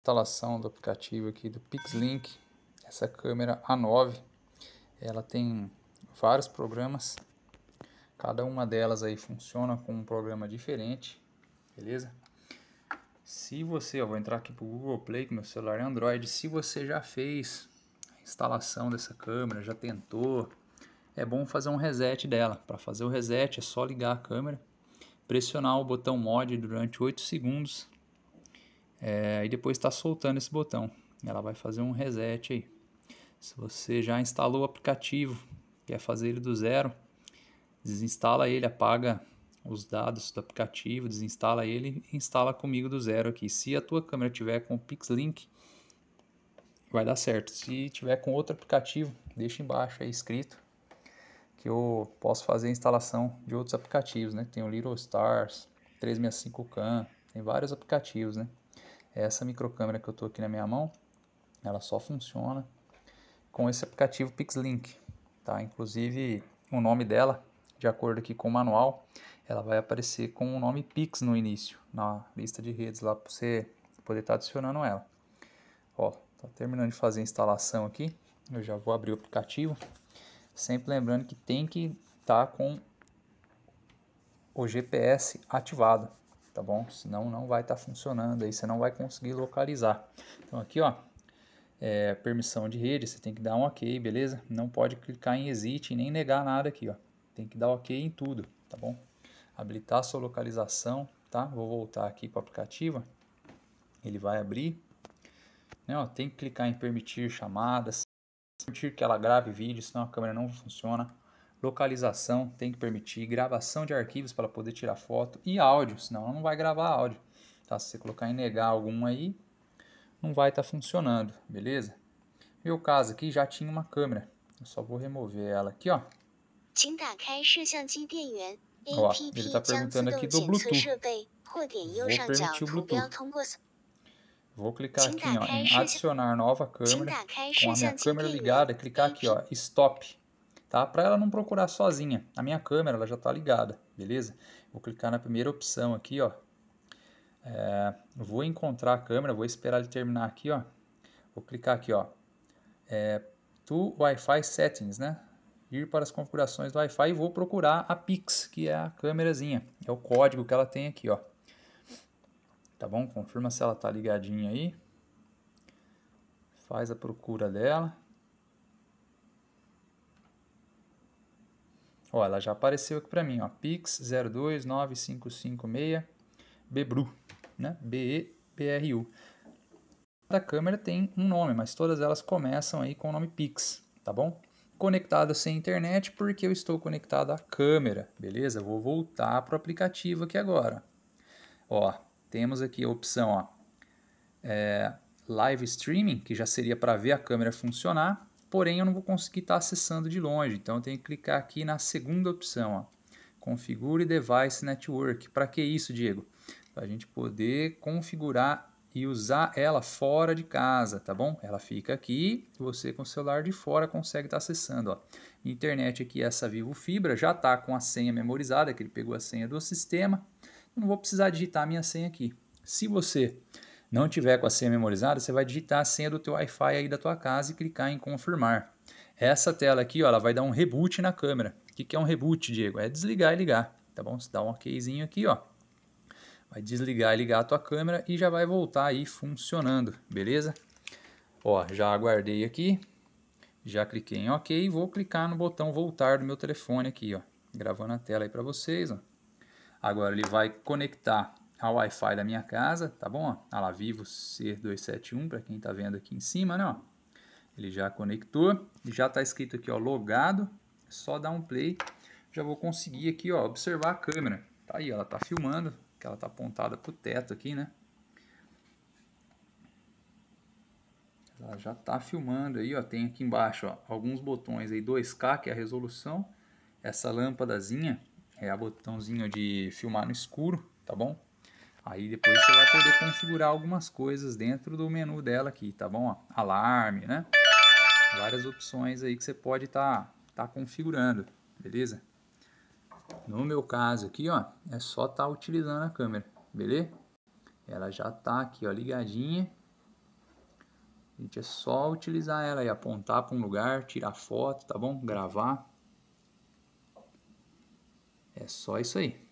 instalação do aplicativo aqui do Pixlink, essa câmera A9, ela tem vários programas, cada uma delas aí funciona com um programa diferente, beleza? Se você, eu vou entrar aqui para o Google Play, que meu celular é Android, se você já fez a instalação dessa câmera, já tentou, é bom fazer um reset dela. Para fazer o reset é só ligar a câmera, pressionar o botão mod durante 8 segundos é, e depois está soltando esse botão. Ela vai fazer um reset aí. Se você já instalou o aplicativo, quer fazer ele do zero, desinstala ele, apaga os dados do aplicativo, desinstala ele e instala comigo do zero aqui. Se a tua câmera tiver com o PixLink, vai dar certo. Se tiver com outro aplicativo, deixa embaixo aí escrito que eu posso fazer a instalação de outros aplicativos, né? Tem o Little Stars, 365 Cam, tem vários aplicativos, né? É essa microcâmera que eu estou aqui na minha mão, ela só funciona com esse aplicativo PixLink, tá? Inclusive o nome dela, de acordo aqui com o manual, ela vai aparecer com o nome Pix no início, na lista de redes lá para você poder estar tá adicionando ela. Ó, tá terminando de fazer a instalação aqui, eu já vou abrir o aplicativo, sempre lembrando que tem que estar tá com o GPS ativado, tá bom? Senão não vai estar tá funcionando, aí você não vai conseguir localizar. Então aqui, ó, é, permissão de rede, você tem que dar um OK, beleza? Não pode clicar em exit e nem negar nada aqui, ó. Tem que dar OK em tudo, tá bom? Habilitar sua localização, tá? Vou voltar aqui para o aplicativo, ele vai abrir. Né, ó, tem que clicar em permitir chamadas, permitir que ela grave vídeo, senão a câmera não funciona localização, tem que permitir gravação de arquivos para poder tirar foto e áudio, senão ela não vai gravar áudio. Tá? Se você colocar em negar algum aí, não vai estar tá funcionando, beleza? Meu caso aqui já tinha uma câmera, eu só vou remover ela aqui, ó. Ó, ele está perguntando aqui do Bluetooth. Vou permitir o Bluetooth. Vou clicar aqui ó, em adicionar nova câmera. Com a minha câmera ligada, clicar aqui ó, stop tá? Para ela não procurar sozinha. A minha câmera ela já está ligada, beleza? Vou clicar na primeira opção aqui, ó. É, vou encontrar a câmera, vou esperar ele terminar aqui, ó. Vou clicar aqui, ó. É, to Wi-Fi Settings, né? Ir para as configurações do Wi-Fi e vou procurar a Pix, que é a câmerazinha. É o código que ela tem aqui, ó. Tá bom? Confirma se ela tá ligadinha aí. Faz a procura dela. Ó, ela já apareceu aqui para mim, ó, Pix 029556 Bebru, né? B E B R U. Cada câmera tem um nome, mas todas elas começam aí com o nome Pix, tá bom? Conectada sem internet porque eu estou conectado à câmera, beleza? Vou voltar para o aplicativo aqui agora. Ó, temos aqui a opção, ó, é, live streaming, que já seria para ver a câmera funcionar, porém eu não vou conseguir estar tá acessando de longe, então eu tenho que clicar aqui na segunda opção, ó, Configure Device Network. Para que isso, Diego? Para a gente poder configurar e usar ela fora de casa, tá bom? Ela fica aqui, você com o celular de fora consegue estar tá acessando. Ó. Internet aqui, essa Vivo Fibra, já está com a senha memorizada, que ele pegou a senha do sistema. Eu não vou precisar digitar a minha senha aqui. Se você não tiver com a senha memorizada, você vai digitar a senha do teu Wi-Fi aí da tua casa e clicar em confirmar. Essa tela aqui, ó, ela vai dar um reboot na câmera. O que, que é um reboot, Diego? É desligar e ligar, tá bom? Você dá um okzinho aqui, ó. Vai desligar e ligar a tua câmera e já vai voltar aí funcionando, beleza? Ó, já aguardei aqui, já cliquei em OK e vou clicar no botão voltar do meu telefone aqui, ó. Gravando a tela aí para vocês, ó. Agora ele vai conectar ao Wi-Fi da minha casa, tá bom? A lá Vivo C271, para quem está vendo aqui em cima, né? Ó. Ele já conectou, já está escrito aqui, ó, logado, é só dar um play, já vou conseguir aqui, ó, observar a câmera. Tá aí, ela tá filmando, que ela tá apontada pro teto aqui, né? Ela já tá filmando aí, ó, tem aqui embaixo, ó, alguns botões aí, 2K, que é a resolução, essa lâmpadazinha é a botãozinho de filmar no escuro, tá bom? Aí depois você vai poder configurar algumas coisas dentro do menu dela aqui, tá bom? Alarme, né? Várias opções aí que você pode estar tá, tá configurando, beleza? No meu caso aqui, ó, é só estar tá utilizando a câmera, beleza? Ela já tá aqui, ó, ligadinha. A gente é só utilizar ela e apontar para um lugar, tirar foto, tá bom? Gravar. É só isso aí.